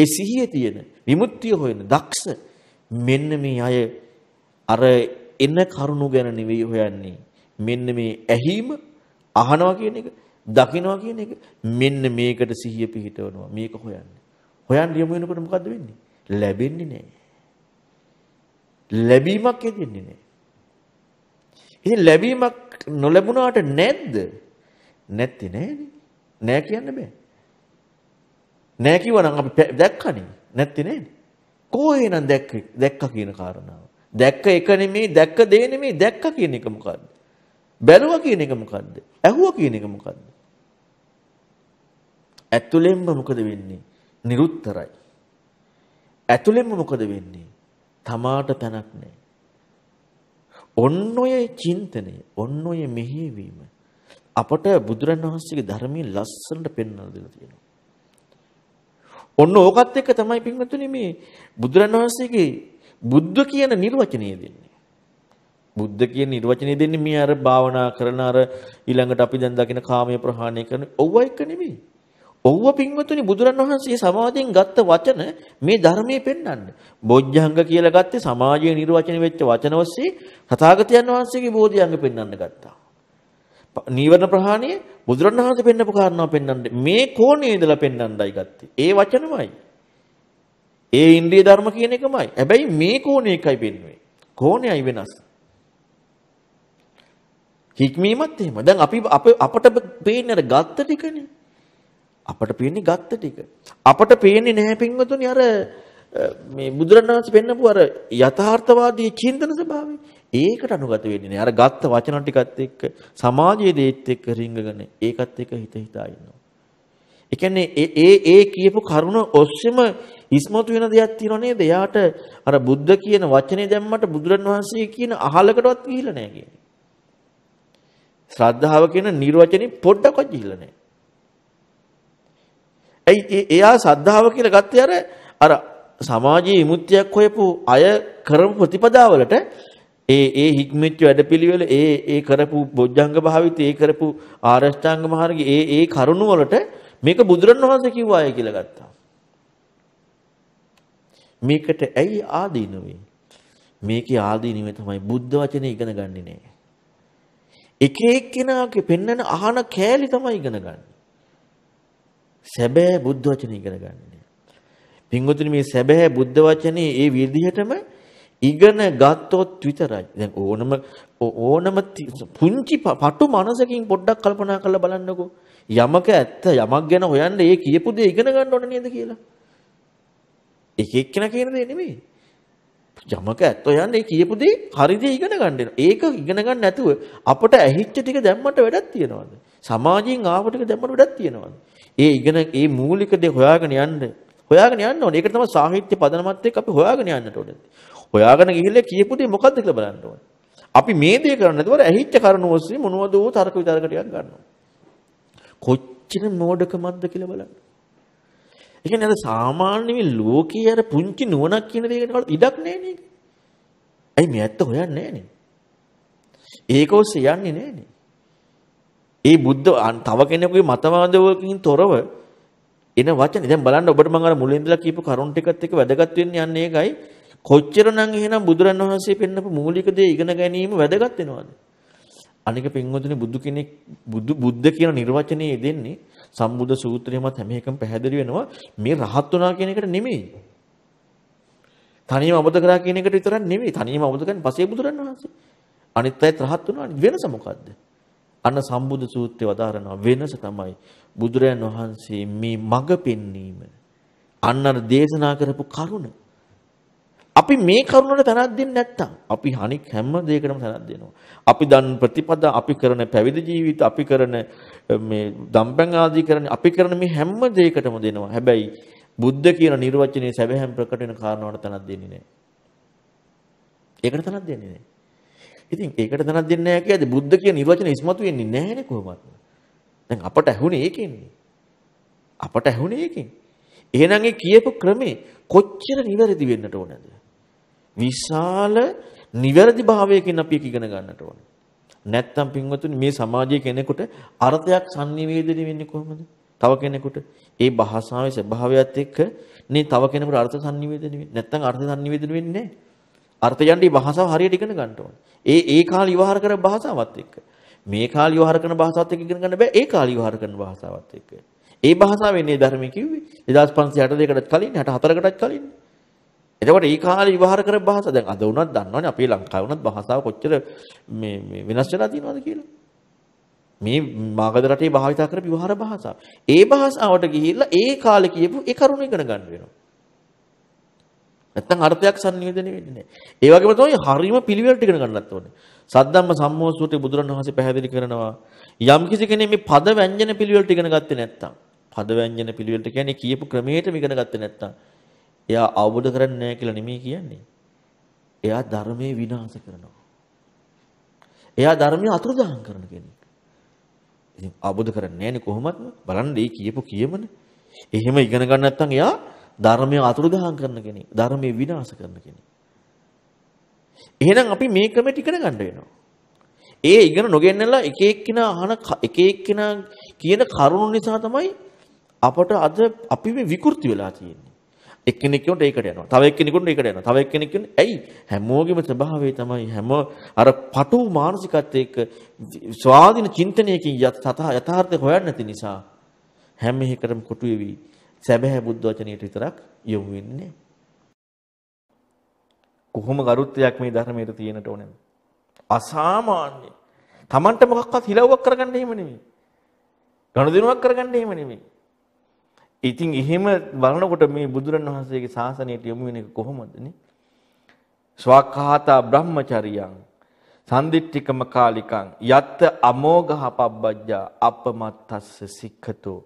ඒ සිහියේ තියෙන විමුක්තිය හොයන දක්ෂ මෙන්න මේ අය අර එන කරුණු ගැන නෙවෙයි හොයන්නේ. මෙන්න මේ ඇහිම අහනවා කියන එක, දකිනවා කියන එක මෙන්න මේකට සිහිය පිහිටවනවා. මේක හොයන්නේ. හොයන්න යමු වෙනකොට මොකද්ද වෙන්නේ? ලැබෙන්නේ නැහැ. ලැබීමක් ඇදෙන්නේ නැහැ. ඉතින් ලැබීමක් නොලැබුණාට නැද්ද? නැත්තේ නෑනේ. නෑ කියන්න බෑ. නෑ කිව්වනම් අපි දැක්කනේ. නැත්තේ නේද? කොහේ නම් දැක්කේ? දැක්කා කියන කාරණාව. දැක්ක එක නෙමෙයි, දැක්ක දේ නෙමෙයි, දැක්කා කියන එක මොකද්ද? බැලුවා කියන එක මොකද්ද? ඇහුවා කියන එක මොකද්ද? ඇතුළෙන්ම මොකද වෙන්නේ? නිරුත්තරයි. ඇතුළෙන්ම මොකද වෙන්නේ? තමාට තැනක් නැහැ. ඔන්න ඔය චින්තනය, ඔන්න ඔය මෙහෙවීම අපට බුදුරණවහන්සේගේ ධර්මයේ ලස්සනට පෙන්වලා දෙලා තියෙනවා. ඔන්න ඕකත් එක්ක තමයි පින්වතුනි මේ බුදුරණවහන්සේගේ බුද්ධ කියන නිර්වචනය දෙන්නේ. බුද්ධ කියන නිර්වචනය දෙන්නේ මේ අර භාවනා කරන අර ඊළඟට අපි දැන් දකින කාමයේ ප්‍රහාණය කරන ඔව්ව එක නෙමෙයි. ඔව්ව පින්වතුනි බුදුරණවහන්සේ සමාජයෙන් ගත්ත වචන මේ ධර්මයේ පෙන්වන්නේ. බොජ්ජංග කියලා ගත්තේ සමාජයේ නිර්වචනය වෙච්ච වචන ඔස්සේ තථාගතයන් වහන්සේගේ බෝධියංග පෙන්වන්න ගත්තා. නීවරණ ප්‍රහාණය බුදුරණවහන්සේ පෙන්නපු කාරණාව පෙන්වන්න මේ කෝණේ ඉඳලා පෙන්වන්නයි ගත්තේ. ඒ වචනමයි. ඒ ඉන්ද්‍රිය ධර්ම කියන එකමයි. හැබැයි මේ කෝණේ එකයි පෙන්වන්නේ. කෝණයයි වෙනස්. හික්මීමත් එහෙම. දැන් අපි අපට පේන්නේ අර ගත්ත ටිකනේ. අපට පේන්නේ ගත්ත ටික. අපට පේන්නේ නැහැ පින්වතුනි අර මේ බුදුරණවහන්සේ පෙන්නපු අර යථාර්ථවාදී චින්තන ස්වභාවය ඒකට අනුගත වෙන්නේ නෑ. අර ගත්ත වචන ටිකත් එක්ක සමාජයේ දේත් එක්ක රිංගගෙන ඒකත් එක්ක හිත හිතා ඉන්නවා. ඒ කියන්නේ ඒ ඒ කියපු කරුණ ඔස්සේම ඉස්මතු වෙන දෙයක් තියෙනව නේද? එයාට අර බුද්ධ කියන වචනේ දැම්මට බුදුරණවහන්සේ කියන අහලකටවත් ගිහිල්ලා නෑ කියන්නේ. ශ්‍රද්ධාව කියන නිර්වචනේ පොඩ්ඩක්වත් ගිහිල්ලා නෑ. එයි එයා ශ්‍රද්ධාව කියලා ගත්තේ අර අර සමාජයේ විමුක්තියක් හොයපු අය කරපු ප්‍රතිපදාවලට ඒ ඒ හික්මිච්ච වැඩපිළිවෙල ඒ ඒ කරපු බොජ්ජංග භාවිත ඒ කරපු ආරෂ්ඨාංග මාර්ගයේ ඒ ඒ කරුණ වලට මේක බුදුරණවහන්සේ කිව්වා අය කියලා ගත්තා. මේකට ඇයි ආදීන වෙන්නේ? මේකේ ආදීනව තමයි බුද්ධ වචනේ ඉගෙන ගන්නෙ නෑ. එක එක්කෙනාගේ පෙන්නන අහන කෑලි තමයි ඉගෙන ගන්න. සැබෑ බුද්ධ වචනේ ඉගෙන ගන්න. පින්වතුනි මේ සැබෑ බුද්ධ වචනේ ඒ විදිහටම ඉගෙන ගත්තොත් විතරයි. දැන් ඕනම ඕනම පුංචි පටු මනසකින් පොඩ්ඩක් කල්පනා කරලා බලන්නකෝ. යමක ඇත්ත යමක් ගැන හොයන්න ඒ කියපු දේ ඉගෙන ගන්න ඕන නේද කියලා. එක එක්කෙනා කියන දේ නෙමෙයි. යමක ඇත්ත හොයන්න ඒ කියපු දේ හරිද ඉගෙන ගන්න ඒක ඉගෙන ගන්න නැතුව අපට ඇහිච්ච ටික දැම්මට වැඩක් තියනවාද? සමාජයෙන් ආව ටික දැම්මට වැඩක් තියනවාද? ඒ ඉගෙන ඒ මූලික දේ හොයාගෙන යන්න හොයාගෙන යන්න ඕනේ. ඒක තමයි සාහිත්‍ය පදනමත් එක්ක අපි හොයාගෙන යන්නට ඕනේ. හොයාගෙන ගිහිල්ලා කියපු දේ මොකද්ද කියලා බලන්න ඕනේ. අපි මේ දේ කරන්නේ නැතුව ඇහිච්ච කරුණු ඔස්සේ මොනවද ඕ තර්ක විතරක ටිකක් ගන්නවා. කොච්චර මෝඩකමක්ද කියලා බලන්න. ඒ කියන්නේ අර සාමාන්‍ය මේ ලෝකයේ අර පුංචි නුවණක් කියන දෙයකට ඉඩක් නැහැ නේද? ඇයි මේ ඇත්ත හොයන්නේ නැන්නේ? ඒක ඔස්සේ යන්නේ නැන්නේ. ඒ බුද්ධ තව කෙනෙකුගේ මතවාදවකින් තොරව එන වචනේ දැන් බලන්න ඔබට මම අර මුලින් ඉඳලා කියපු කරුණ ටිකත් එක්ක වැදගත් වෙන්නේ යන්නේ ඒකයි කොච්චරනම් එහෙනම් බුදුරණවහන්සේ පෙන්නපු මූලික දේ ඉගෙන ගැනීම වැදගත් වෙනවද අනික පින්වතුනි බුදු කෙනෙක් බුදු බුද්ධ කියන නිර්වචනයේ දෙන්නේ සම්බුද්ධ සූත්‍රයමත් හැම එකම පැහැදිලි වෙනවා මේ රහත් වුණා කියන එකට නෙමෙයි තනියම අවබෝධ කරා කියන එකට විතරක් නෙමෙයි තනියම අවබෝධ කරන් පස්සේ බුදුරණවහන්සේ අනිත් අයත් රහත් වුණා වෙනස මොකද්ද අන්න සම්බුදු සූත්‍රය වදාරනවා වෙනස තමයි බුදුරයන් වහන්සේ මේ මඟ පෙන්වීම. අන්න අර දේශනා කරපු කරුණ. අපි මේ කරුණට තැනක් දෙන්නේ නැත්තම් අපි අනික් හැම දෙයකටම තැනක් දෙනවා. අපි දන් ප්‍රතිපදා අපි කරන පැවිදි ජීවිත අපි කරන මේ දම්පැන් ආදී කරන අපි කරන මේ හැම දෙයකටම දෙනවා. හැබැයි බුද්ධ කියන නිර්වචනයේ සැබෑම ප්‍රකට වෙන කාරණාවට තැනක් දෙන්නේ නැහැ. ඒකට තැනක් දෙන්නේ නැහැ. ඉතින් ඒකට තනක් දෙන්නේ නැහැ කියද්දි බුද්ධ කියන නිර්වචන ඉස්මතු වෙන්නේ නැහැ නේ කොහොමත්. දැන් අපට ඇහුනේ ඒකෙන්නේ. අපට ඇහුනේ ඒකෙන්. එහෙනම් ඒ කියපු ක්‍රමේ කොච්චර නිවැරදි වෙන්නට ඕනද? විශාල නිවැරදි භාවයකින් අපි ඉගෙන ගන්නට ඕන. නැත්තම් පින්වතුනි මේ සමාජයේ කෙනෙකුට අර්ථයක් sannivedanaya වෙන්නේ කොහොමද? තව කෙනෙකුට ඒ භාෂාවේ ස්වභාවයත් එක්ක නේ තව කෙනෙකුට අර්ථ sannivedanaya වෙන්නේ. නැත්තම් අර්ථ sannivedanaya වෙන්නේ නැහැ. අර්ථයන්ටි භාෂාව හරියට ඉගෙන ගන්න ඕනේ. ඒ ඒ කාලේ විවහාර කරන භාෂාවත් එක්ක. මේ කාලේ විවහාර කරන භාෂාවත් එක්ක ඉගෙන ගන්න බෑ. ඒ කාලේ විවහාර කරන භාෂාවත් එක්ක. ඒ භාෂාවෙන්නේ ධර්මයේ කිව්වේ 1562කටත් කලින් 64කටත් කලින්. එතකොට ඒ කාලේ විවහාර කරන භාෂාව දැන් අද වුණත් දන්නවනේ අපේ ලංකාවේ වුණත් භාෂාව කොච්චර මේ වෙනස් වෙලා තියෙනවද කියලා. මේ මාගද රටේ භාවිතා කරපු විවහාර භාෂාව. ඒ භාෂාවට ගිහිල්ලා ඒ කාලේ කියපු ඒ කරුණ ඉගෙන ගන්න වෙනවා. නැත්නම් අර්ථයක් සංනිවේදනය වෙන්නේ නැහැ. ඒ වගේම තමයි හරීම පිළිවෙලට ඉගෙන ගන්නත් ඕනේ. සද්දම්ම සම්මෝසූටි බුදුරණවහන්සේ පැහැදිලි කරනවා යම් කිසි කෙනෙක් මේ පද ව්‍යංජන පිළිවෙලට ඉගෙන ගත්තේ නැත්නම් පද ව්‍යංජන පිළිවෙලට කියන්නේ කියපු ක්‍රමයටම ඉගෙන ගත්තේ නැත්නම් එයා අවබෝධ කරන්නේ නැහැ කියලා නෙමෙයි කියන්නේ. එයා ධර්මයේ විනාශ කරනවා. එයා ධර්මයේ අතුරුදහන් කරන කෙනෙක්. ඉතින් අවබෝධ කරන්නේ නැණි කොහොමද බලන්න ඒ කියපු කියමන. එහෙම ඉගෙන ගන්න නැත්නම් එයා ධර්මය අතුරුදහන් කරන කෙනෙක්. ධර්මය විනාශ කරන කෙනෙක්. එහෙනම් අපි මේ ක්‍රමෙට ඉගෙන ගන්න වෙනවා. ඒ ඉගෙන නොගෙන්නලා එක එක්කිනා අහන එක එක්කිනා කියන කරුණු නිසා තමයි අපට අද අපි මේ විකෘති වෙලා තියෙන්නේ. එක්කෙනෙක් කියනට ඒකට යනවා. තව එක්කෙනෙකුට ඒකට යනවා. තව එක්කෙනෙක් කියන්නේ ඇයි හැමෝගෙම ස්වභාවය තමයි හැම අර පටු මානසිකත් එක්ක ස්වාධීන චින්තනයකින් යථාර්ථය හොයන්නේ නැති නිසා හැම එකකටම කොටු වෙවි සැබෑ බුද්ධ වචනයට විතරක් යොමු වෙන්නේ කොහොම ගරුත්වයක් මේ ධර්මයට තියෙනට ඕනද? අසාමාන්‍ය. Tamanට මොකක්වත් හිලව්වක් කරගන්න එහෙම නෙමෙයි. ගනුදෙනුවක් කරගන්න එහෙම නෙමෙයි. ඉතින් එහෙම බලනකොට මේ බුදුරණවහන්සේගේ ශාසනයට යොමු වෙන එක කොහොමදනේ? ස්වාක්ඛාතා බ්‍රහ්මචරියං සන්දිට්ඨිකම කාලිකං යත් අමෝඝහ පබ්බජ්ජා අපමත්තස්ස සික්ඛතෝ